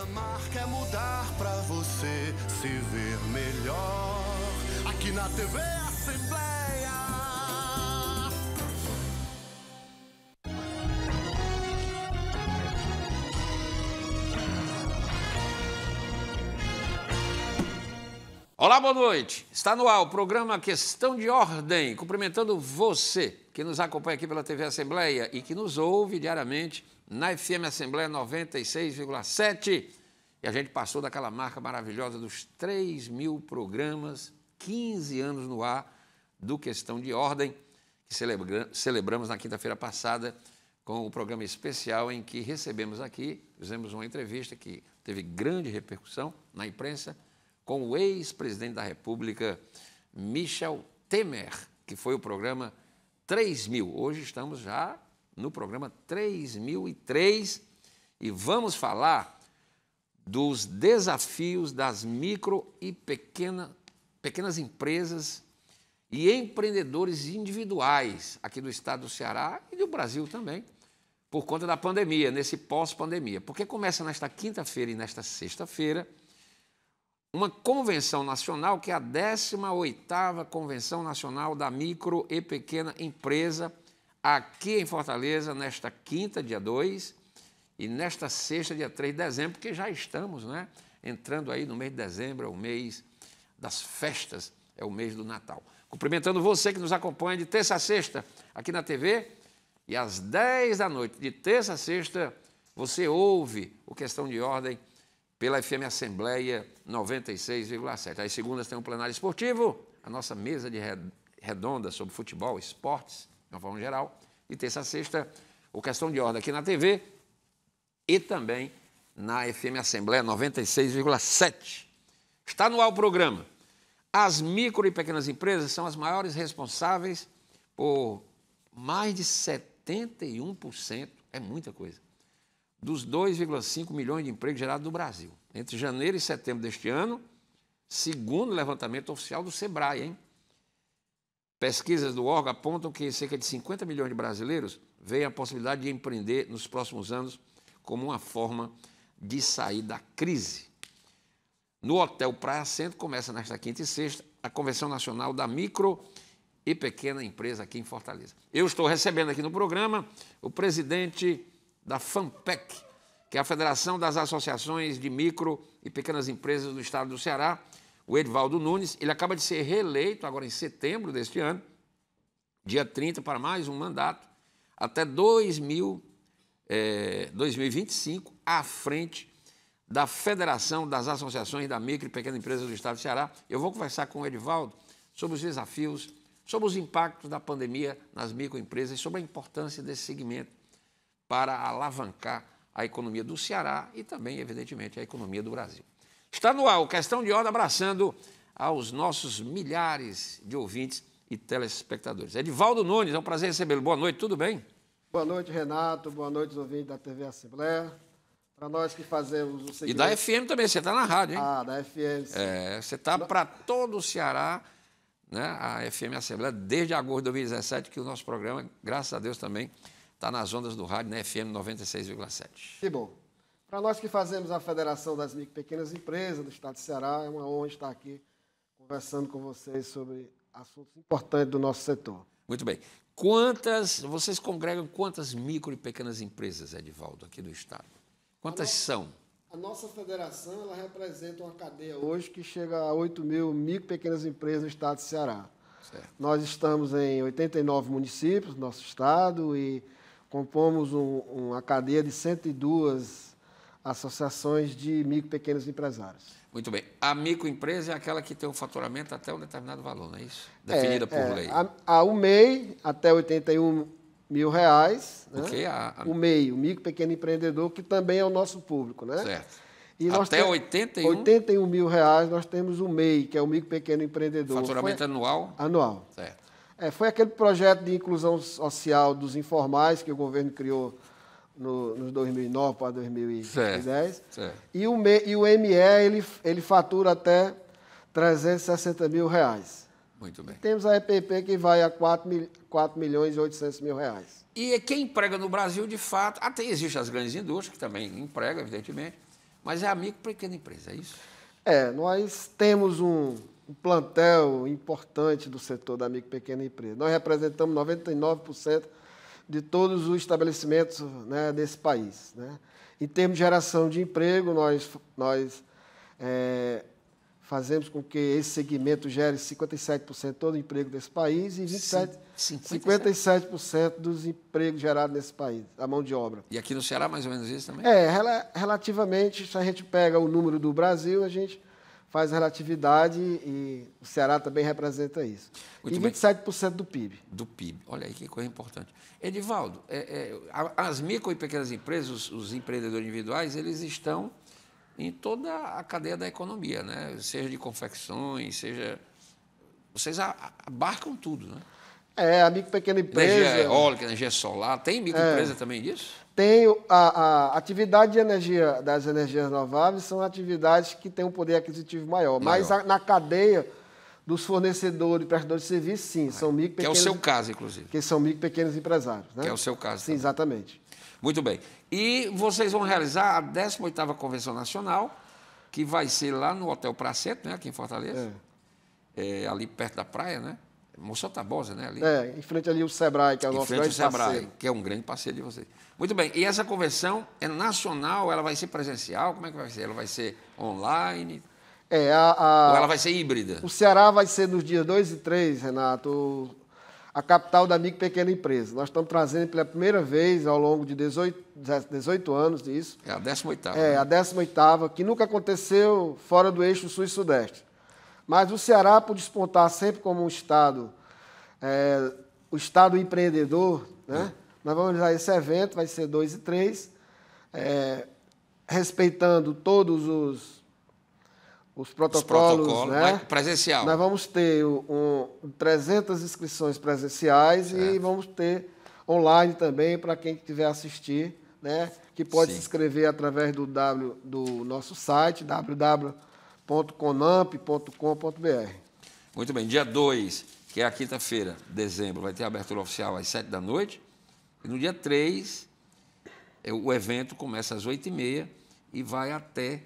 Nossa marca é mudar pra você se ver melhor. Aqui na TV Assembleia. Olá, boa noite. Está no ar o programa Questão de Ordem, cumprimentando você que nos acompanha aqui pela TV Assembleia e que nos ouve diariamente na FM Assembleia 96,7. E a gente passou daquela marca maravilhosa dos 3 mil programas, 15 anos no ar, do Questão de Ordem, que celebra celebramos na quinta-feira passada com o programa especial em que recebemos aqui, fizemos uma entrevista que teve grande repercussão na imprensa, com o ex-presidente da República, Michel Temer, que foi o programa 3 mil. Hoje estamos já no programa 3003 e vamos falar dos desafios das micro e pequena, pequenas empresas e empreendedores individuais aqui do estado do Ceará e do Brasil também, por conta da pandemia, nesse pós-pandemia. Porque começa nesta quinta-feira e nesta sexta-feira uma convenção nacional que é a 18ª Convenção Nacional da Micro e Pequena Empresa aqui em Fortaleza, nesta quinta, dia 2, e nesta sexta, dia 3 de dezembro, porque já estamos né, entrando aí no mês de dezembro, é o mês das festas, é o mês do Natal. Cumprimentando você que nos acompanha de terça a sexta aqui na TV, e às 10 da noite, de terça a sexta, você ouve o Questão de Ordem pela FM Assembleia 96,7. Às segundas tem um plenário esportivo, a nossa mesa de redonda sobre futebol, esportes, de uma forma geral, de terça a sexta, o Questão de Ordem aqui na TV e também na FM Assembleia 96,7. Está no ar o programa. As micro e pequenas empresas são as maiores responsáveis por mais de 71%, é muita coisa, dos 2,5 milhões de empregos gerados no Brasil. Entre janeiro e setembro deste ano, segundo o levantamento oficial do SEBRAE, hein? Pesquisas do órgão apontam que cerca de 50 milhões de brasileiros veem a possibilidade de empreender nos próximos anos como uma forma de sair da crise. No Hotel Praia Centro começa nesta quinta e sexta a Convenção Nacional da Micro e Pequena Empresa aqui em Fortaleza. Eu estou recebendo aqui no programa o presidente da FAMPEC, que é a Federação das Associações de Micro e Pequenas Empresas do Estado do Ceará, o Edvaldo Nunes, ele acaba de ser reeleito agora em setembro deste ano, dia 30, para mais um mandato, até 2000, é, 2025, à frente da Federação das Associações da Micro e Pequena Empresa do Estado do Ceará. Eu vou conversar com o Edvaldo sobre os desafios, sobre os impactos da pandemia nas microempresas e sobre a importância desse segmento para alavancar a economia do Ceará e também, evidentemente, a economia do Brasil. Estadual, questão de ordem abraçando aos nossos milhares de ouvintes e telespectadores. Edivaldo Nunes, é um prazer recebê-lo. Boa noite, tudo bem? Boa noite, Renato. Boa noite, ouvintes da TV Assembleia. Para nós que fazemos o seguinte... E da FM também, você está na rádio, hein? Ah, da FM, sim. É, você está para todo o Ceará, né? a FM Assembleia, desde agosto de 2017, que o nosso programa, graças a Deus também, está nas ondas do rádio, na FM 96,7. Que bom. Para nós que fazemos a Federação das Micro e Pequenas Empresas do Estado de Ceará, é uma honra estar aqui conversando com vocês sobre assuntos importantes do nosso setor. Muito bem. Quantas, vocês congregam quantas micro e pequenas empresas, Edivaldo, aqui do Estado? Quantas a nossa, são? A nossa federação ela representa uma cadeia hoje que chega a 8 mil micro e pequenas empresas no Estado de Ceará. Certo. Nós estamos em 89 municípios do nosso Estado e compomos um, uma cadeia de 102 associações de micro e pequenos empresários. Muito bem. A microempresa é aquela que tem o um faturamento até um determinado valor, não é isso? É, Definida é, por é. lei. A, a UMEI, até 81 mil reais. Né? que a, a... O MEI, o micro pequeno empreendedor, que também é o nosso público. Né? Certo. E nós Até 81? 81 mil reais nós temos o MEI, que é o micro pequeno empreendedor. Faturamento foi... anual? Anual. Certo. É, foi aquele projeto de inclusão social dos informais que o governo criou no, nos 2009 para 2010. Certo, certo. E, o, ME, e o ME ele, ele fatura até 360 mil reais. Muito bem. E temos a EPP que vai a 4, mil, 4 milhões e 800 mil reais. E quem emprega no Brasil, de fato, até existem as grandes indústrias, que também emprega, evidentemente, mas é a micro pequena empresa, é isso? É, nós temos um, um plantel importante do setor da micro pequena empresa. Nós representamos 99% de todos os estabelecimentos né, desse país. Né? Em termos de geração de emprego, nós, nós é, fazemos com que esse segmento gere 57% todo o emprego desse país e 27, 57%, 57 dos empregos gerados nesse país, a mão de obra. E aqui no Ceará, mais ou menos isso também? É, relativamente, se a gente pega o número do Brasil, a gente faz relatividade e o Ceará também representa isso. Muito e 27% do PIB. Do PIB. Olha aí que coisa importante. Edivaldo, é, é, as micro e pequenas empresas, os, os, empreendedores individuais, eles estão em toda a cadeia da economia, né? seja de confecções, seja... Vocês abarcam tudo, né? É, a micro pequena empresa... Energia eólica, energia solar, tem microempresa é. também disso? tem a, a, atividade de energia das energias renováveis são atividades que têm um poder aquisitivo maior, maior. mas a, na cadeia dos fornecedores e prestadores de serviços, sim, é. são micro pequenos. Que é o seu caso, inclusive. Que são micro pequenos empresários, né? Que é o seu caso. Sim, também. exatamente. Muito bem. E vocês vão realizar a 18ª Convenção Nacional, que vai ser lá no Hotel Praceto, né, aqui em Fortaleza. É. É, ali perto da praia, né? Moção Tabosa, né? Ali. É, em frente ali o Sebrae, que é o nosso grande Sebrae, parceiro. que é um grande parceiro de vocês. Muito bem, e essa convenção é nacional, ela vai ser presencial? Como é que vai ser? Ela vai ser online? É, a, a, Ou ela vai ser híbrida? O Ceará vai ser nos dias 2 e 3, Renato, a capital da micro e pequena empresa. Nós estamos trazendo pela primeira vez ao longo de 18, 18 anos isso. É a 18ª. É, né? a 18ª, que nunca aconteceu fora do eixo sul e sudeste. Mas o Ceará, por despontar sempre como um Estado, é, o Estado empreendedor, né? É. nós vamos realizar esse evento, vai ser 2 e 3, é, respeitando todos os, os protocolos. Os protocolos né? Presencial. Nós vamos ter um, 300 inscrições presenciais e vamos ter online também para quem quiser assistir, né? que pode Sim. se inscrever através do, w, do nosso site, www www.conamp.com.br. Muito bem, dia 2, que é a quinta-feira, dezembro, vai ter a abertura oficial às 7 da noite. E no dia 3, é, o evento começa às 8h30 e, e vai até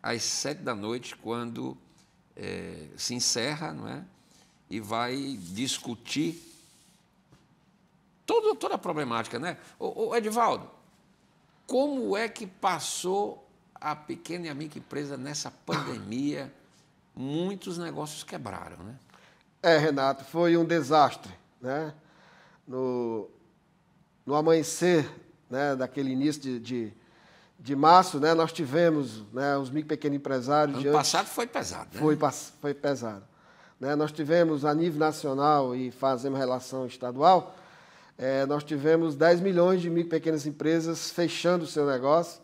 às 7 da noite, quando é, se encerra, não é? E vai discutir toda, toda a problemática, né? Ô, ô, Edivaldo, como é que passou a pequena e a microempresa nessa pandemia, muitos negócios quebraram, né? É, Renato, foi um desastre, né? No, no amanhecer né, daquele início de, de, de março, né, nós tivemos né, os micro pequenos empresários... Ano diante, passado foi pesado, né? Foi, foi pesado. Né, nós tivemos, a nível nacional e fazemos relação estadual, é, nós tivemos 10 milhões de micro pequenas empresas fechando o seu negócio,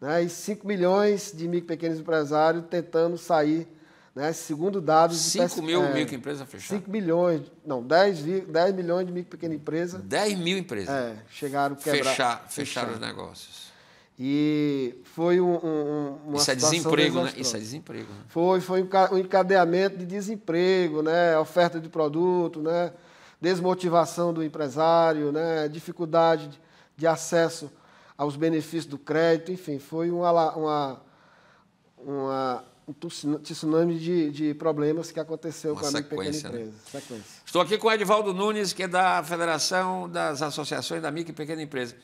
né, e 5 milhões de micro pequenos empresários tentando sair, né, segundo dados... 5 mil é, microempresas fechadas? 5 milhões, não, 10, 10 milhões de micro e pequena empresa. 10 mil empresas? É, chegaram a quebrar... Fechar, fecharam os negócios. E foi um, um, uma Isso é desemprego, né? Isso é desemprego. Né? Foi, foi um encadeamento de desemprego, né? Oferta de produto, né? Desmotivação do empresário, né? Dificuldade de acesso aos benefícios do crédito, enfim, foi uma, uma, uma um tsunami de, de, problemas que aconteceu uma com a minha pequena né? empresa. Né? Estou aqui com o Edvaldo Nunes, que é da Federação das Associações da Micro e Pequena Empresa.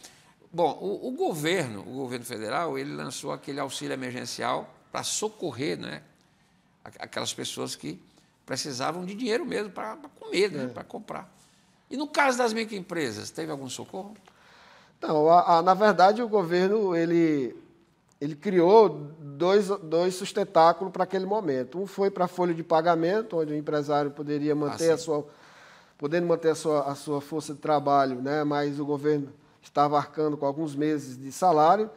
Bom, o, o governo, o governo federal, ele lançou aquele auxílio emergencial para socorrer né, aquelas pessoas que precisavam de dinheiro mesmo para comer, né, é. para comprar. E no caso das microempresas, teve algum socorro? Então, a, a, na verdade, o governo ele, ele criou dois, dois sustentáculos para aquele momento. Um foi para a folha de pagamento, onde o empresário poderia manter ah, a sua podendo manter a sua, a sua força de trabalho, né? mas o governo estava arcando com alguns meses de salário.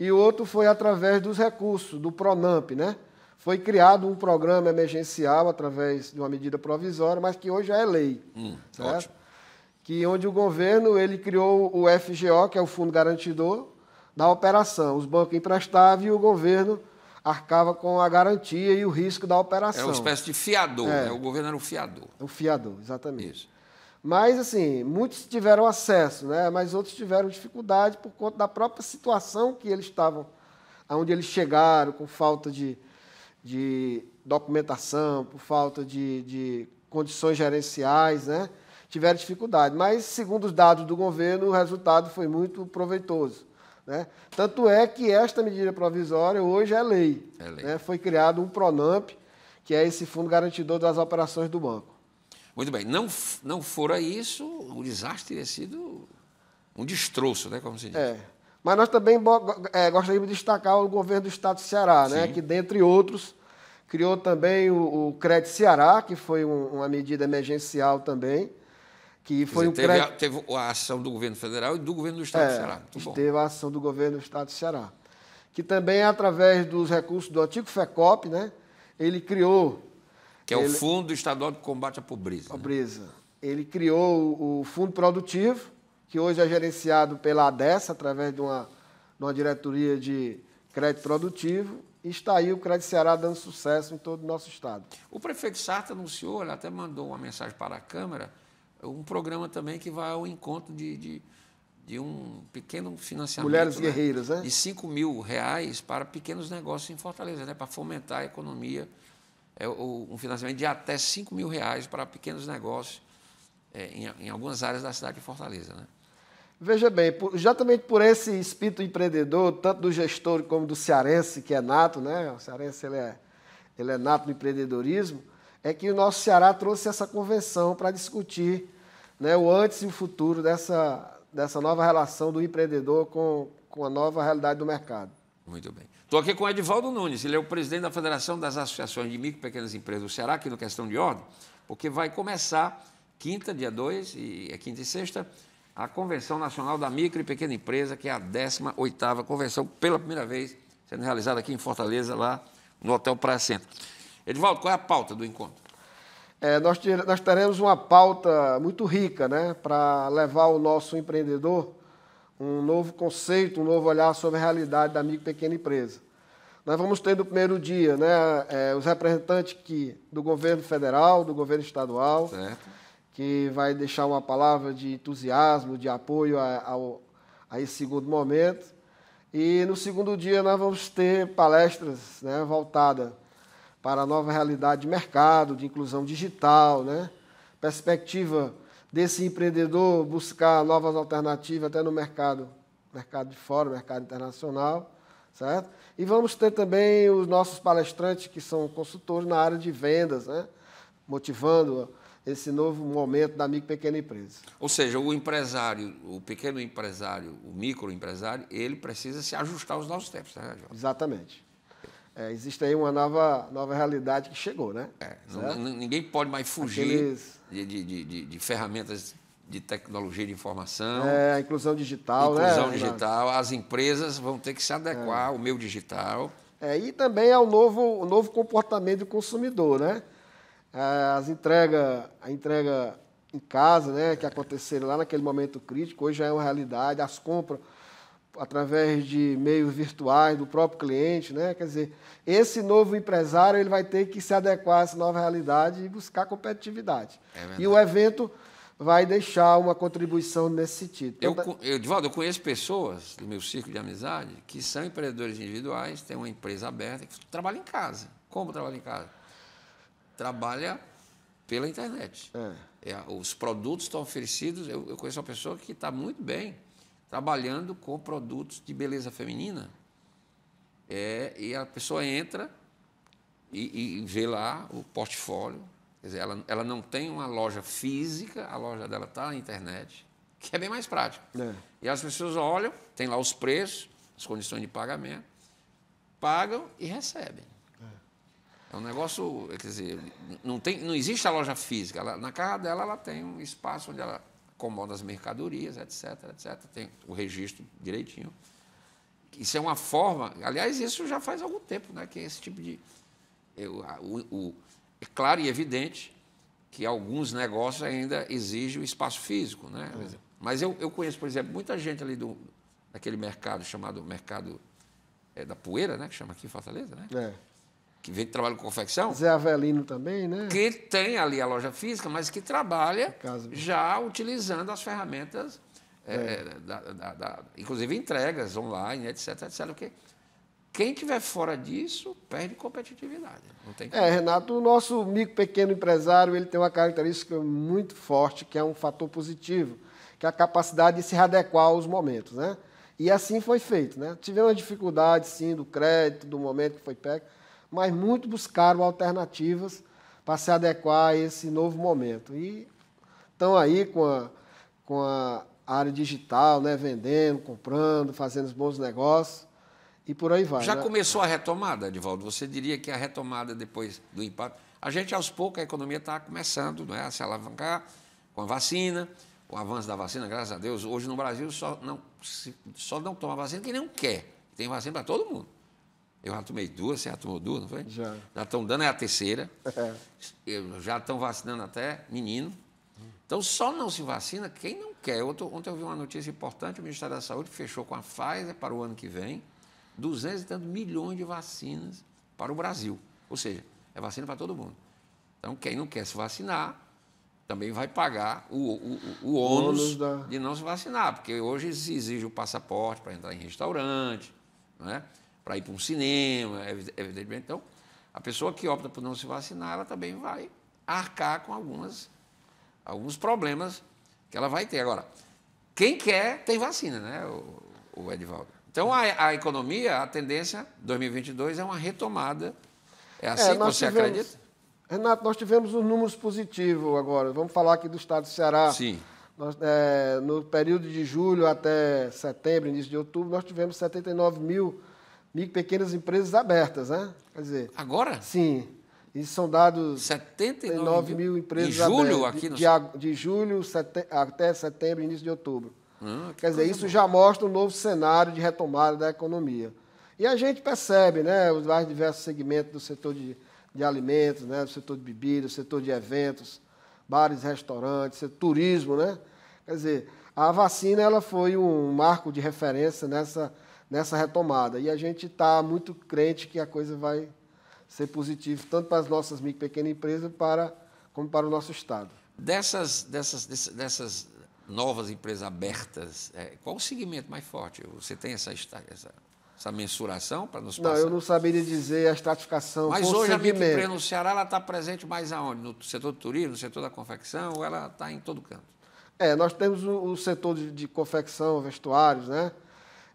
E o outro foi através dos recursos, do PRONAMP, né? Foi criado um programa emergencial através de uma medida provisória, mas que hoje já é lei. Hum, certo? Ótimo que onde o governo ele criou o FGO, que é o Fundo Garantidor da operação. Os bancos emprestavam e o governo arcava com a garantia e o risco da operação. é uma espécie de fiador, é. né? o governo era o fiador. O fiador, exatamente. Isso. Mas, assim, muitos tiveram acesso, né? mas outros tiveram dificuldade por conta da própria situação que eles estavam, aonde eles chegaram, com falta de, de documentação, por falta de, de condições gerenciais, né? tiveram dificuldade. Mas, segundo os dados do governo, o resultado foi muito proveitoso. Né? Tanto é que esta medida provisória hoje é lei. É lei. Né? Foi criado um PRONAMP, que é esse fundo garantidor das operações do banco. Muito bem. Não, não fora isso, o desastre teria sido um destroço, né? como se diz. É. Mas nós também é, gostaríamos de destacar o governo do Estado do Ceará, né? que, dentre outros, criou também o, o Crédito Ceará, que foi um, uma medida emergencial também, que foi dizer, um crédito... Teve a, teve a ação do governo federal e do governo do Estado é, do Ceará. Muito teve bom. a ação do governo do Estado do Ceará. Que também, através dos recursos do antigo FECOP, né, ele criou... Que é ele, o Fundo Estadual de Combate à Pobreza. Né? Pobreza. Né? Ele criou o Fundo Produtivo, que hoje é gerenciado pela ADESA, através de uma, de uma diretoria de crédito produtivo, e está aí o Crédito Ceará dando sucesso em todo o nosso estado. O prefeito Sarta anunciou, ele até mandou uma mensagem para a Câmara, um programa também que vai ao encontro de, de, de um pequeno financiamento. Mulheres né? guerreiras, né? De 5 mil reais para pequenos negócios em Fortaleza, né? para fomentar a economia. É, um financiamento de até 5 mil reais para pequenos negócios é, em, em algumas áreas da cidade de Fortaleza. Né? Veja bem, justamente por esse espírito empreendedor, tanto do gestor como do cearense, que é nato, né? O cearense ele é, ele é nato no empreendedorismo, é que o nosso Ceará trouxe essa convenção para discutir né, o antes e o futuro dessa, dessa nova relação do empreendedor com, com a nova realidade do mercado. Muito bem. Estou aqui com o Edvaldo Nunes, ele é o presidente da Federação das Associações de Micro e Pequenas Empresas do Ceará, aqui no Questão de Ordem, porque vai começar quinta, dia 2, e é quinta e sexta, a Convenção Nacional da Micro e Pequena Empresa, que é a 18ª convenção, pela primeira vez, sendo realizada aqui em Fortaleza, lá no Hotel Praia Centro. Edvaldo, qual é a pauta do encontro? É, nós, nós teremos uma pauta muito rica né, para levar o nosso empreendedor um novo conceito, um novo olhar sobre a realidade da micro e pequena empresa. Nós vamos ter no primeiro dia né, é, os representantes que, do governo federal, do governo estadual, certo. que vai deixar uma palavra de entusiasmo, de apoio a, a esse segundo momento. E no segundo dia nós vamos ter palestras né, voltadas para a nova realidade de mercado, de inclusão digital, né? perspectiva desse empreendedor buscar novas alternativas até no mercado, mercado de fora, mercado internacional, certo? E vamos ter também os nossos palestrantes que são consultores na área de vendas, né? motivando esse novo momento da micro e pequena empresa. Ou seja, o empresário, o pequeno empresário, o microempresário, ele precisa se ajustar aos nossos tempos, né, Jorge? Exatamente. É, existe aí uma nova, nova realidade que chegou, né? É, não, ninguém pode mais fugir Aqueles... de, de, de, de, ferramentas de tecnologia de informação. É, a inclusão digital, né? inclusão né? digital. As empresas vão ter que se adequar é. ao meio digital. É, e também ao novo, o novo comportamento do consumidor, né? É, as entrega, a entrega em casa, né, que aconteceram lá naquele momento crítico, hoje já é uma realidade, as compras através de meios virtuais do próprio cliente, né? Quer dizer, esse novo empresário ele vai ter que se adequar a essa nova realidade e buscar competitividade. É e o evento vai deixar uma contribuição nesse sentido. Eu, então, eu, Divaldo, eu conheço pessoas do meu círculo de amizade que são empreendedores individuais, têm uma empresa aberta, que trabalham em casa. Como trabalha em casa? Trabalha pela internet. É. É, os produtos estão oferecidos. Eu, eu conheço uma pessoa que está muito bem trabalhando com produtos de beleza feminina. É, e a pessoa entra e, e vê lá o portfólio. Quer dizer, ela, ela não tem uma loja física, a loja dela está na internet, que é bem mais prático. É. E as pessoas olham, tem lá os preços, as condições de pagamento, pagam e recebem. É, é um negócio, quer dizer, não, tem, não existe a loja física. Ela, na casa dela, ela tem um espaço onde ela acomoda as mercadorias, etc, etc. Tem o registro direitinho. Isso é uma forma. Aliás, isso já faz algum tempo, né? Que esse tipo de. Eu, o, o, é claro e evidente que alguns negócios ainda exigem o espaço físico, né? É. Mas eu, eu conheço, por exemplo, muita gente ali do, daquele mercado chamado mercado é, da poeira, né? Que chama aqui Fortaleza, né? É que vem que trabalha com confecção. Zé Avelino também, né? Que tem ali a loja física, mas que trabalha já utilizando as ferramentas, é, é. É, da, da, da, inclusive entregas online, etc, etc. Porque quem tiver fora disso perde competitividade. Não tem é, Renato, o nosso micro pequeno empresário ele tem uma característica muito forte, que é um fator positivo, que é a capacidade de se adequar aos momentos, né? E assim foi feito, né? Tivemos dificuldades, sim, do crédito, do momento que foi pego, mas muitos buscaram alternativas para se adequar a esse novo momento. E estão aí com a, com a área digital, né, vendendo, comprando, fazendo os bons negócios e por aí vai. Já né? começou a retomada, Edivaldo? Você diria que a retomada depois do impacto. A gente, aos poucos, a economia está começando né, a se alavancar com a vacina, o avanço da vacina, graças a Deus. Hoje no Brasil só não, só não toma vacina quem não quer. Tem vacina para todo mundo. Eu já tomei duas, você já tomou duas, não foi? Já. Já estão dando é a terceira. É. Já estão vacinando até menino. Então, só não se vacina quem não quer. Outro, ontem eu vi uma notícia importante: o Ministério da Saúde fechou com a Pfizer para o ano que vem 200 e tantos milhões de vacinas para o Brasil. Ou seja, é vacina para todo mundo. Então, quem não quer se vacinar também vai pagar o, o, o, o ônus, da... de não se vacinar, porque hoje se exige o passaporte para entrar em restaurante, não é? para ir para um cinema, evidentemente. Então, a pessoa que opta por não se vacinar, ela também vai arcar com algumas, alguns problemas que ela vai ter. Agora, quem quer tem vacina, né, o, o Então, a, a, economia, a tendência 2022 é uma retomada. É assim é, que você tivemos, acredita? Renato, nós tivemos os um números positivos agora. Vamos falar aqui do estado do Ceará. Sim. Nós, é, no período de julho até setembro, início de outubro, nós tivemos 79 mil micro pequenas empresas abertas, né? Quer dizer. Agora? Sim. isso são dados 79 mil, mil empresas de julho, abertas, aqui no... de, de julho sete, até setembro, início de outubro. Ah, Quer dizer, isso boa. já mostra um novo cenário de retomada da economia. E a gente percebe, né, os mais diversos segmentos do setor de, de alimentos, né, do setor de bebidas, do setor de eventos, bares, restaurantes, turismo, né? Quer dizer, a vacina ela foi um marco de referência nessa nessa retomada. E a gente está muito crente que a coisa vai ser positiva, tanto para as nossas micro e pequenas empresas para, como para o nosso Estado. Dessas, dessas, dessas novas empresas abertas, é, qual o segmento mais forte? Você tem essa, essa, essa mensuração para nos passar? Não, eu não sabia dizer a estratificação. Mas hoje a microempresa no Ceará ela está presente mais aonde? No setor do turismo, no setor da confecção, ou ela está em todo canto? É, nós temos o, o setor de, de confecção, vestuários, né?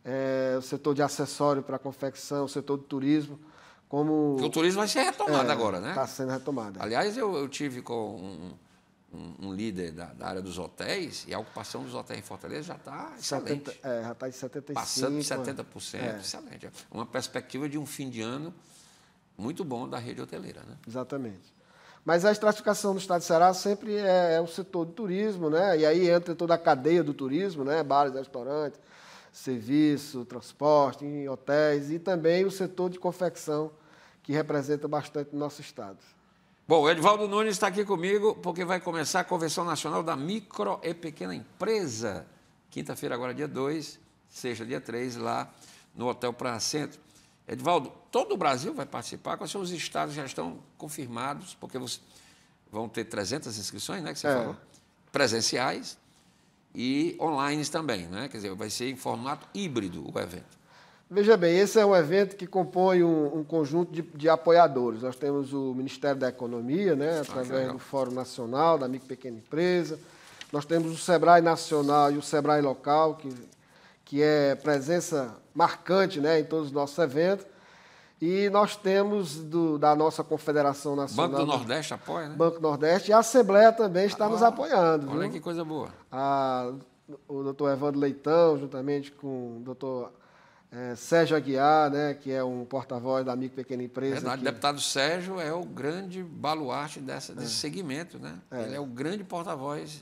é, o setor de acessório para confecção, o setor do turismo. Como, o turismo vai ser retomado é, agora, né? Está sendo retomado. É. Aliás, eu, eu tive com um, um, um líder da, da, área dos hotéis e a ocupação dos hotéis em Fortaleza já está excelente. 70, é, já está de 75%. Passando de 70%, é. é. excelente. Uma perspectiva de um fim de ano muito bom da rede hoteleira, né? Exatamente. Mas a estratificação do estado de Ceará sempre é, é o setor do turismo, né? E aí entra toda a cadeia do turismo, né? Bares, restaurantes, serviço, transporte, em hotéis e também o setor de confecção, que representa bastante o nosso Estado. Bom, o Edvaldo Nunes está aqui comigo porque vai começar a Convenção Nacional da Micro e Pequena Empresa. Quinta-feira, agora dia 2, sexta, dia 3, lá no Hotel Praia Centro. Edvaldo, todo o Brasil vai participar? Quais são os estados que já estão confirmados? Porque vão ter 300 inscrições, né, que você é. falou? Presenciais e online também, né? quer dizer, vai ser em formato híbrido o evento. Veja bem, esse é um evento que compõe um, um conjunto de, de, apoiadores. Nós temos o Ministério da Economia, né, ah, através ah, do Fórum Nacional da Micro e Pequena Empresa. Nós temos o Sebrae Nacional e o Sebrae Local, que, que é presença marcante né, em todos os nossos eventos. E nós temos do, da nossa Confederação Nacional. Banco do Nordeste apoia, né? Banco Nordeste. E a Assembleia também está Agora, nos ah, apoiando. Olha viu? que coisa boa. A, o doutor Evandro Leitão, juntamente com o doutor é, Sérgio Aguiar, né, que é um porta-voz da Amigo Pequena Empresa. Verdade, deputado Sérgio é o grande baluarte dessa, desse é. segmento, né? É. Ele é o grande porta-voz.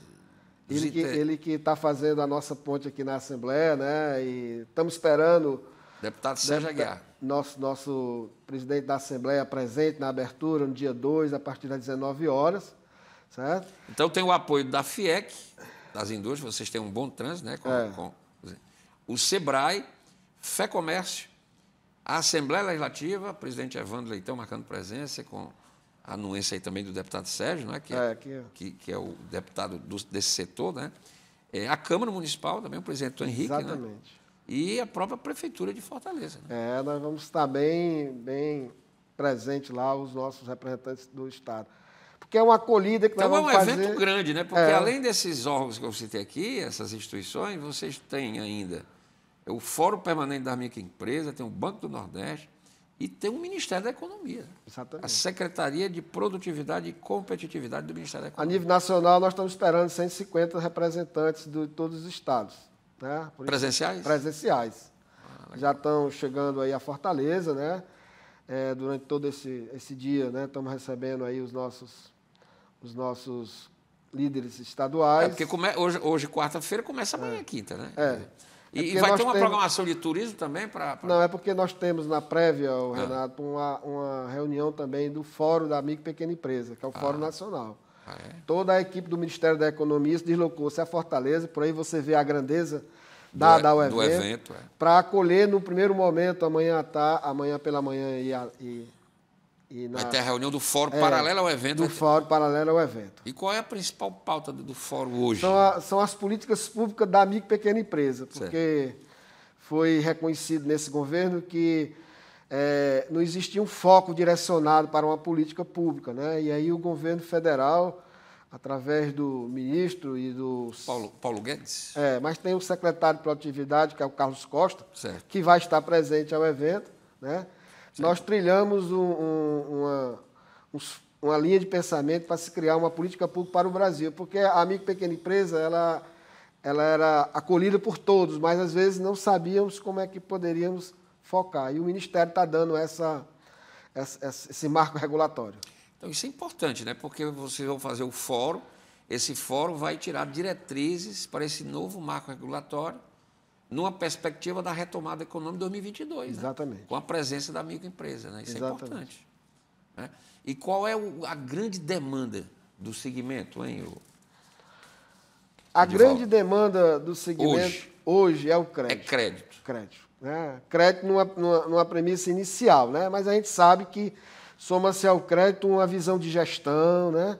Ele que, ele que está fazendo a nossa ponte aqui na Assembleia, né? E estamos esperando. Deputado Sérgio Deputado, Aguiar nosso, nosso presidente da Assembleia presente na abertura, no dia 2, a partir das 19 horas. Certo? Então tem o apoio da FIEC, das indústrias, vocês têm um bom trânsito, né? Com, é. com, o SEBRAE, Fé Comércio, a Assembleia Legislativa, presidente Evandro Leitão marcando presença, com a anuência aí também do deputado Sérgio, né? que, é, é que... É. que, que é o deputado do, desse setor, né? É, a Câmara Municipal também, o presidente Henrique. Né? Exatamente. Né? e a própria Prefeitura de Fortaleza. Né? É, nós vamos estar bem, bem presente lá, os nossos representantes do Estado. Porque é uma acolhida que então, nós vamos fazer... Então é um evento fazer... grande, né? Porque é. além desses órgãos que eu citei aqui, essas instituições, vocês têm ainda o Fórum Permanente da Empresa, tem o Banco do Nordeste, e tem o Ministério da Economia. Exatamente. A Secretaria de Produtividade e Competitividade do Ministério da Economia. A nível nacional, nós estamos esperando 150 representantes de todos os estados. Né? Presenciais? Presenciais. Ah, Já estão chegando aí a Fortaleza, né? É, durante todo esse, esse dia, né? Estamos recebendo aí os nossos, os nossos líderes estaduais. É porque come, hoje, hoje quarta-feira, começa amanhã é. quinta, né? É. E, é vai ter uma temos... programação de turismo também para. Pra... Não, é porque nós temos na prévia, ah. Renato, uma, uma reunião também do Fórum da Amigo Pequena Empresa, que é o ah. Fórum Nacional. É. Toda a equipe do Ministério da Economia se deslocou-se a é Fortaleza, por aí você vê a grandeza da ao evento, evento é. para acolher no primeiro momento, amanhã, tá, amanhã pela manhã e, e, e na... Vai ter a reunião do fórum é, paralelo ao é, evento. Do ter... fórum paralelo ao evento. E qual é a principal pauta do fórum hoje? São, a, são as políticas públicas da micro e pequena empresa, porque certo. foi reconhecido nesse governo que é, não existia um foco direcionado para uma política pública. Né? E aí o governo federal, através do ministro e do. Paulo, Paulo Guedes? É, mas tem o secretário de produtividade, que é o Carlos Costa, certo. que vai estar presente ao evento. Né? Nós trilhamos um, um, uma, uma linha de pensamento para se criar uma política pública para o Brasil, porque a amigo pequena empresa, ela ela era acolhida por todos, mas às vezes não sabíamos como é que poderíamos focar. E o Ministério está dando essa, essa, esse marco regulatório. Então, isso é importante, né? porque vocês vão fazer o fórum, esse fórum vai tirar diretrizes para esse novo marco regulatório, numa perspectiva da retomada econômica de 2022. Né? Exatamente. Né? Com a presença da microempresa. Né? Isso é Exatamente. é importante. Né? E qual é a grande demanda do segmento, hein? O... A grande volta. demanda do segmento hoje, hoje é o crédito. É crédito. Crédito. Né? Crédito numa, numa, numa premissa inicial, né? mas a gente sabe que soma-se ao crédito uma visão de gestão, né?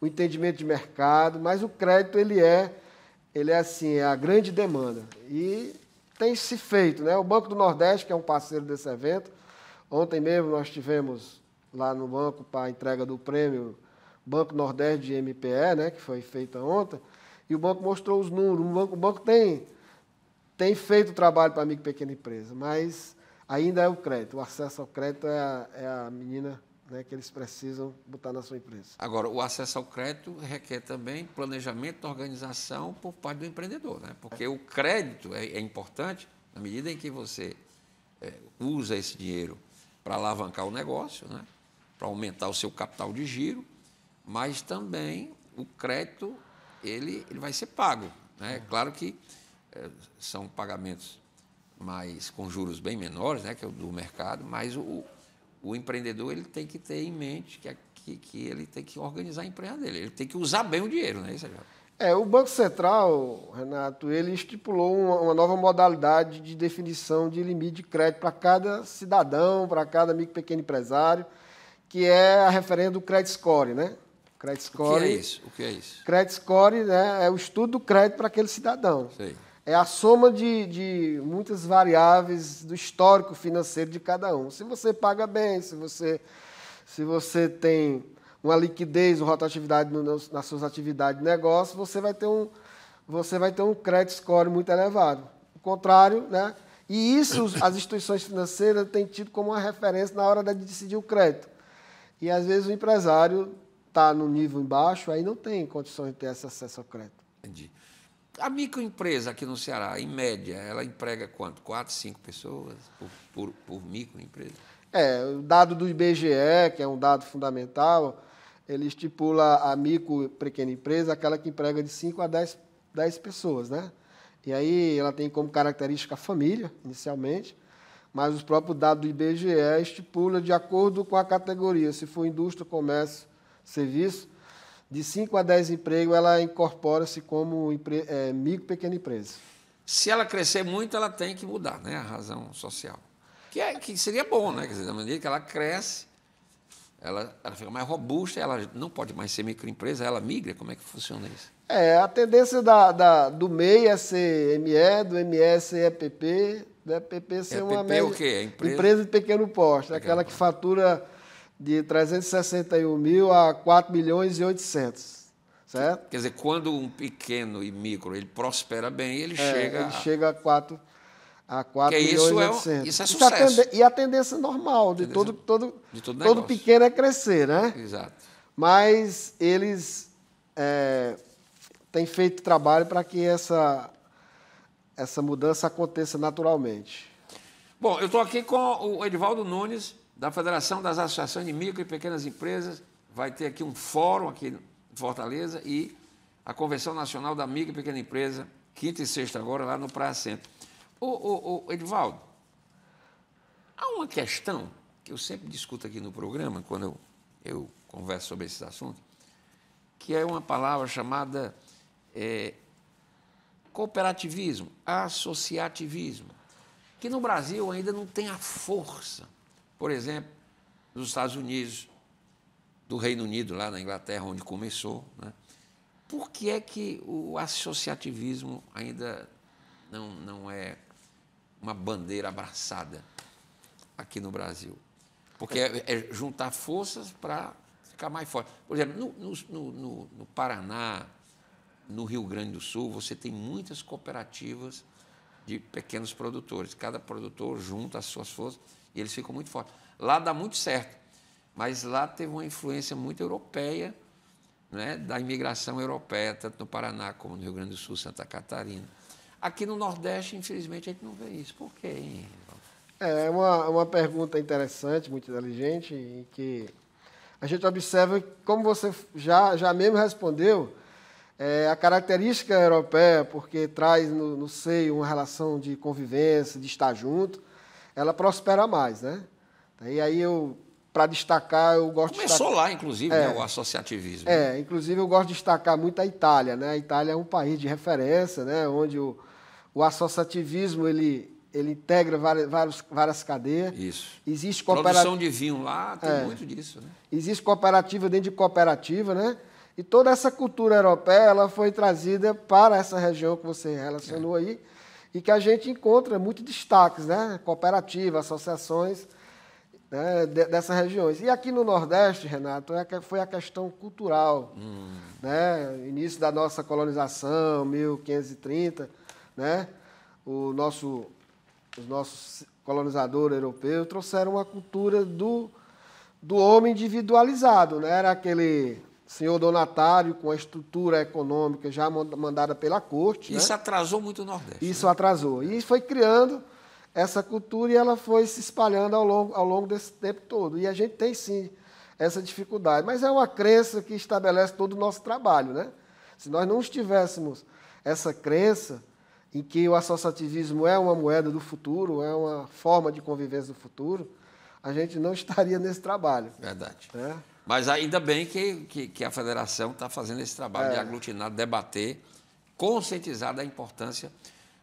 o entendimento de mercado, mas o crédito ele é, ele é assim, é a grande demanda. E tem se feito. Né? O Banco do Nordeste, que é um parceiro desse evento, ontem mesmo nós tivemos lá no banco para a entrega do prêmio Banco Nordeste de MPE, né, que foi feita ontem, e o banco mostrou os números. O banco, o banco tem tem feito trabalho para micro e pequena empresa, mas ainda é o crédito. O acesso ao crédito é a, é a menina né, que eles precisam botar na sua empresa. Agora, o acesso ao crédito requer também planejamento, organização por parte do empreendedor, né? porque é. o crédito é, é, importante na medida em que você é, usa esse dinheiro para alavancar o negócio, né? para aumentar o seu capital de giro, mas também o crédito ele, ele vai ser pago. Né? Claro que eh, são pagamentos mais com juros bem menores, né, que é o do mercado, mas o, o empreendedor ele tem que ter em mente que, que, que, ele tem que organizar a empresa dele, ele tem que usar bem o dinheiro, né, isso, É, o Banco Central, Renato, ele estipulou uma, uma nova modalidade de definição de limite de crédito para cada cidadão, para cada micro pequeno empresário, que é a referência do credit score, né? Credit score. O que é isso? O que é isso? Credit score né, é o estudo do crédito para aquele cidadão. Sei é a soma de, de muitas variáveis do histórico financeiro de cada um. Se você paga bem, se você, se você tem uma liquidez, uma rotatividade no, nas suas atividades de negócio, você vai ter um, você vai ter um credit score muito elevado. O contrário, né? E isso as instituições financeiras têm tido como uma referência na hora de decidir o crédito. E às vezes o empresário está no nível embaixo, aí não tem condições de ter esse acesso ao crédito. Entendi. A microempresa aqui no Ceará, em média, ela emprega quanto? Quatro, cinco pessoas por, por, por microempresa? É, o dado do IBGE, que é um dado fundamental, ele estipula a micro pequena empresa, aquela que emprega de 5 a 10, pessoas, né? E aí ela tem como característica a família, inicialmente, mas os próprios dados do IBGE estipula de acordo com a categoria, se for indústria, comércio, serviço, de 5 a 10 empregos, ela incorpora-se como empre... é, micro pequena empresa. Se ela crescer muito, ela tem que mudar né, a razão social. Que, é, que seria bom, né? Quer dizer, da maneira que ela cresce, ela, ela fica mais robusta, ela não pode mais ser microempresa, ela migra. Como é que funciona isso? É, a tendência da, da do MEI é ser ME, do MS é né? ser EPP, é, do EPP ser EPP uma... EPP é o quê? É empresa? empresa de pequeno porte, aquela que fatura de 361 mil a 4 milhões e 800. Certo? Quer dizer, quando um pequeno e micro ele prospera bem, ele é, chega. Ele a... chega a 4 a 4 que milhões é isso e 800. É isso é sucesso. e a tendência normal de, tendência, todo, todo, de todo, todo pequeno é crescer, né? Exato. Mas eles é, têm feito trabalho para que essa, essa mudança aconteça naturalmente. Bom, eu estou aqui com o Edivaldo Nunes, da Federação das Associações de Micro e Pequenas Empresas, vai ter aqui um fórum aqui em Fortaleza e a Convenção Nacional da Micro e Pequena Empresa, quinta e sexta agora, lá no Praia Centro. Ô, ô, ô, Edivaldo, há uma questão que eu sempre discuto aqui no programa, quando eu, eu converso sobre esses assuntos, que é uma palavra chamada é, cooperativismo, associativismo, que no Brasil ainda não tem a força por exemplo, dos Estados Unidos, do Reino Unido, lá na Inglaterra, onde começou. Né? Por que é que o associativismo ainda não, não é uma bandeira abraçada aqui no Brasil? Porque é, é juntar forças para ficar mais forte. Por exemplo, no, no, no, no Paraná, no Rio Grande do Sul, você tem muitas cooperativas de pequenos produtores. Cada produtor junta as suas forças e eles ficam muito fortes. Lá dá muito certo, mas lá teve uma influência muito europeia, né, da imigração europeia, tanto no Paraná como no Rio Grande do Sul, Santa Catarina. Aqui no Nordeste, infelizmente, a gente não vê isso. Por quê? Hein? É uma, uma pergunta interessante, muito inteligente, em que a gente observa, como você já, já mesmo respondeu, é, a característica europeia, porque traz no, no seio uma relação de convivência, de estar junto, ela prospera mais, né? E aí eu, para destacar, eu gosto Começou de destacar... lá, inclusive, é, né, o associativismo. É, inclusive eu gosto de destacar muito a Itália, né? A Itália é um país de referência, né? Onde o, o associativismo, ele, ele integra várias, várias, várias cadeias. Isso. Existe cooperativa... Produção de vinho lá, tem é. muito disso, né? Existe cooperativa dentro de cooperativa, né? E toda essa cultura europeia, ela foi trazida para essa região que você relacionou é. aí, e que a gente encontra muitos destaques, né? cooperativas, associações né? dessas regiões. E aqui no Nordeste, Renato, é foi a questão cultural. Hum. Né? Início da nossa colonização, 1530, né? o nosso, os nossos colonizadores europeus trouxeram uma cultura do, do homem individualizado. Né? Era aquele senhor donatário com a estrutura econômica já mandada pela corte. Né? Isso né? atrasou muito o Nordeste. Isso né? atrasou. E foi criando essa cultura e ela foi se espalhando ao longo, ao longo desse tempo todo. E a gente tem sim essa dificuldade. Mas é uma crença que estabelece todo o nosso trabalho. Né? Se nós não tivéssemos essa crença em que o associativismo é uma moeda do futuro, é uma forma de convivência do futuro, a gente não estaria nesse trabalho. Verdade. Né? Mas ainda bem que, que, que a federação está fazendo esse trabalho é. de aglutinar, debater, conscientizar da importância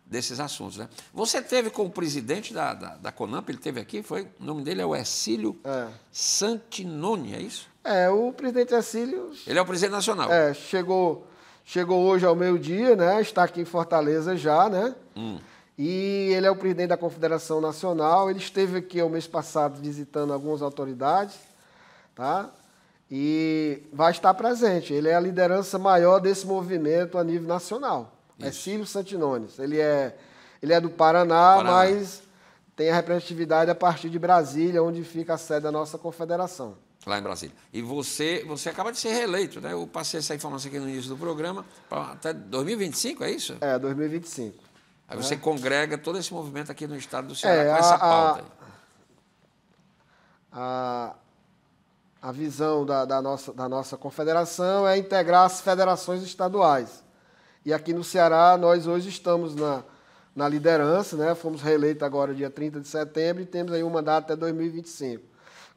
desses assuntos. Né? Você teve com o presidente da, da, da, Conamp, ele teve aqui, foi? O nome dele é o Ercílio é. Santinoni, é isso? É, o presidente Ercílio. Ele é o presidente nacional. É, chegou, chegou hoje ao meio-dia, né? Está aqui em Fortaleza já, né? Hum. E ele é o presidente da Confederação Nacional. Ele esteve aqui o mês passado visitando algumas autoridades, tá? e vai estar presente. Ele é a liderança maior desse movimento a nível nacional. É isso. É Cílio Santinones. Ele é, ele é do Paraná, Paraná, mas tem a representatividade a partir de Brasília, onde fica a sede da nossa confederação. Lá em Brasília. E você, você acaba de ser reeleito, né? Eu passei essa informação aqui no início do programa, até 2025, é isso? É, 2025. Aí né? você é. congrega todo esse movimento aqui no estado do Ceará é, com essa pauta. Aí. a a visão da, da, nossa, da nossa confederação é integrar as federações estaduais. E aqui no Ceará, nós hoje estamos na, na liderança, né? fomos reeleitos agora dia 30 de setembro e temos aí um mandato até 2025.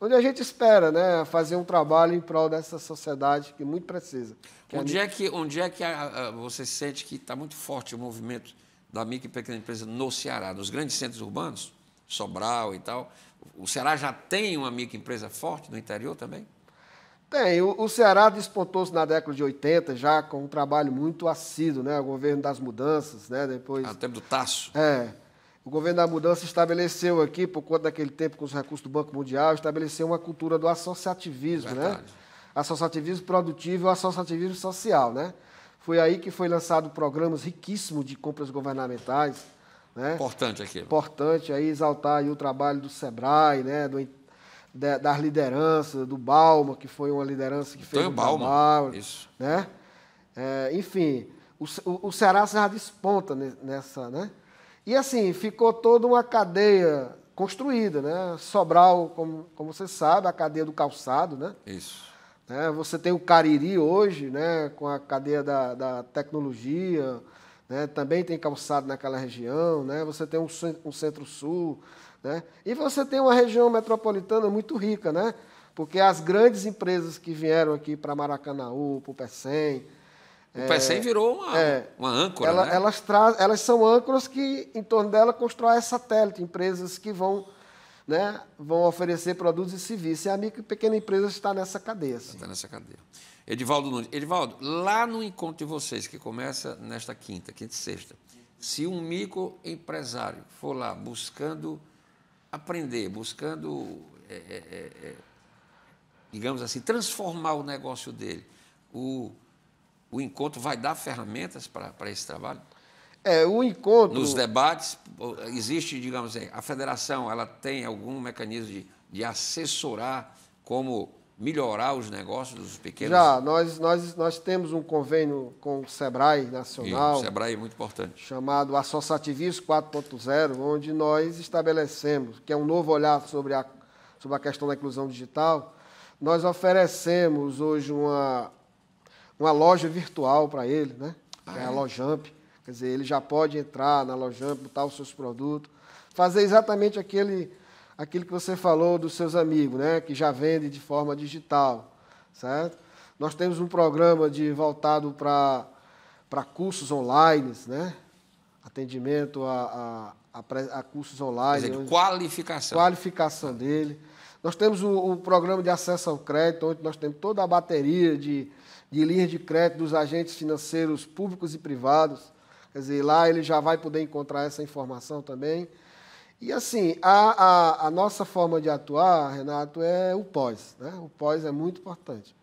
Onde a gente espera né, fazer um trabalho em prol dessa sociedade que muito precisa. Que é onde, é que, onde é que a, a, você sente que está muito forte o movimento da micro e pequena empresa no Ceará, nos grandes centros urbanos, Sobral e tal, o Ceará já tem uma microempresa forte no interior também? Tem. O, Ceará despontou-se na década de 80 já com um trabalho muito assíduo, né? O governo das mudanças, né? Depois. Ah, o tempo do Taço. É. O governo da mudança estabeleceu aqui, por conta daquele tempo com os recursos do Banco Mundial, estabeleceu uma cultura do associativismo, né? Verdade. né? Associativismo produtivo e associativismo social, né? Foi aí que foi lançado programas riquíssimos de compras governamentais né? Importante aqui. Importante aí exaltar aí o trabalho do Sebrae, né? do, da, das lideranças, do Balma, que foi uma liderança que fez o Balma, isso. Né? É, enfim, o, o, o Ceará já desponta nessa, né? E assim, ficou toda uma cadeia construída, né? Sobral, como, como você sabe, a cadeia do calçado, né? Isso. Né? Você tem o Cariri hoje, né? Com a cadeia da, da tecnologia, né? também tem calçado naquela região, né? você tem um, centro-sul, né? e você tem uma região metropolitana muito rica, né? porque as grandes empresas que vieram aqui para Maracanaú, para o Pecém... O é, Pecém virou uma, é, uma âncora, ela, né? elas, elas são âncoras que, em torno dela, constrói satélite, empresas que vão... Né, vão oferecer produtos e serviços. E a micro e pequena empresa está nessa cadeia. Assim. Está nessa cadeia. Edivaldo Nunes. Edivaldo, lá no encontro de vocês, que começa nesta quinta, quinta e sexta, se um microempresário for lá buscando aprender, buscando, é, é, é, é digamos assim, transformar o negócio dele, o, o encontro vai dar ferramentas para esse trabalho? É, o encontro. Nos debates, existe, digamos assim, a federação ela tem algum mecanismo de, de assessorar como melhorar os negócios dos pequenos? Já, nós, nós, nós temos um convênio com o SEBRAE Nacional. o SEBRAE é muito importante. Chamado Associativismo 4.0, onde nós estabelecemos, que é um novo olhar sobre a, sobre a questão da inclusão digital, nós oferecemos hoje uma, uma loja virtual para ele, né? Ah, que é, é? a Lojamp. Quer dizer, ele já pode entrar na Lojamp, botar os seus produtos, fazer exatamente aquele aquilo que você falou dos seus amigos, né, que já vende de forma digital, certo? Nós temos um programa de voltado para para cursos online, né? Atendimento a, a, a, a cursos online. Dizer, de qualificação. Qualificação dele. Nós temos o, o, programa de acesso ao crédito, onde nós temos toda a bateria de, de linhas de crédito dos agentes financeiros públicos e privados. Quer dizer, lá ele já vai poder encontrar essa informação também. E assim, a, a, a nossa forma de atuar, Renato, é o pós. Né? O pós é muito importante.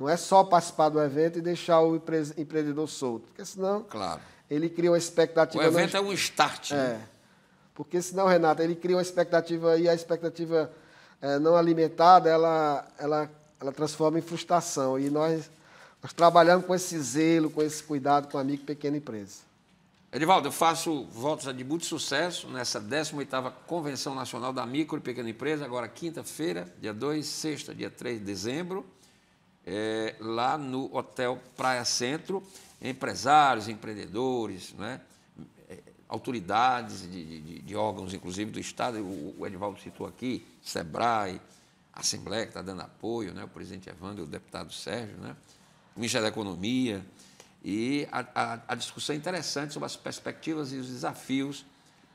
Não é só participar do evento e deixar o empreendedor solto, porque senão claro. ele cria uma expectativa. O evento não... é um start. Né? É. Né? Porque senão, Renato, ele cria uma expectativa e a expectativa é, não alimentada, ela, ela, ela transforma em frustração. E nós, nós trabalhamos com esse zelo, com esse cuidado com a micro e pequena empresa. Edivaldo, eu faço votos de muito sucesso nessa 18ª Convenção Nacional da Micro e Pequena Empresa, agora quinta-feira, dia 2, sexta, dia 3 de dezembro, é, lá no Hotel Praia Centro. Empresários, empreendedores, né, é, autoridades de, de, de, órgãos, inclusive do Estado, o, o Edivaldo citou aqui, SEBRAE, Assembleia que está dando apoio, né, o presidente Evandro e o deputado Sérgio, né, o Ministério da Economia, e a, a, a discussão é interessante sobre as perspectivas e os desafios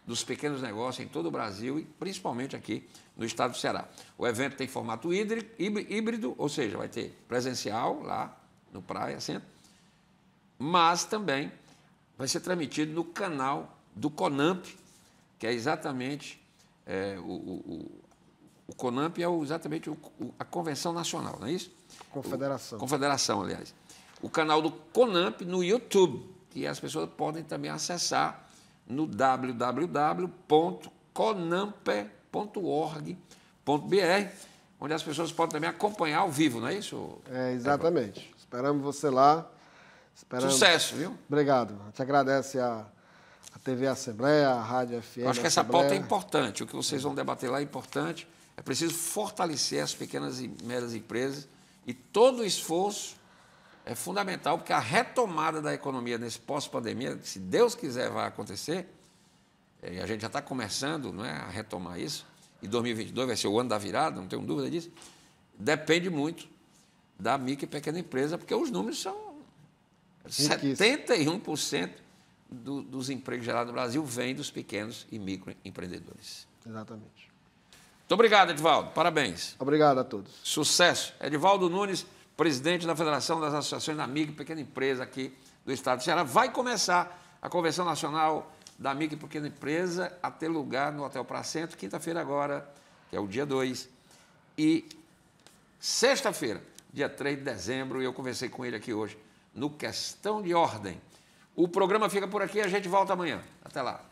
dos pequenos negócios em todo o Brasil e principalmente aqui no estado do Ceará. O evento tem formato híbrido, ou seja, vai ter presencial lá no Praia Centro, mas também vai ser transmitido no canal do CONAMP, que é exatamente é, o, o, o, CONAMP é exatamente o, a Convenção Nacional, não é isso? Confederação. confederação, aliás o canal do Conamp no YouTube, que as pessoas podem também acessar no www.conamp.org.br, onde as pessoas podem também acompanhar ao vivo, não é isso? É, exatamente. É. Esperamos você lá. Esperamos... Sucesso, viu? Obrigado. gente agradece a, a TV Assembleia, a Rádio FM. Eu acho que essa pauta é importante. O que vocês vão debater lá é importante. É preciso fortalecer as pequenas e médias empresas e todo o esforço é fundamental, porque a retomada da economia nesse pós-pandemia, se Deus quiser, vai acontecer, é, e a gente já está começando não é, a retomar isso, e 2022 vai ser o ano da virada, não tenho dúvida disso, depende muito da micro e pequena empresa, porque os números são 71% do, dos empregos gerados no Brasil vêm dos pequenos e microempreendedores. Exatamente. Muito obrigado, Edvaldo. Parabéns. Obrigado a todos. Sucesso. Edvaldo Nunes presidente da Federação das Associações da e pequena empresa aqui do Estado do Ceará. Vai começar a Convenção Nacional da e Pequena Empresa a ter lugar no Hotel Pra Centro, quinta-feira agora, que é o dia 2. E sexta-feira, dia 3 de dezembro, e eu conversei com ele aqui hoje no Questão de Ordem. O programa fica por aqui, a gente volta amanhã. Até lá.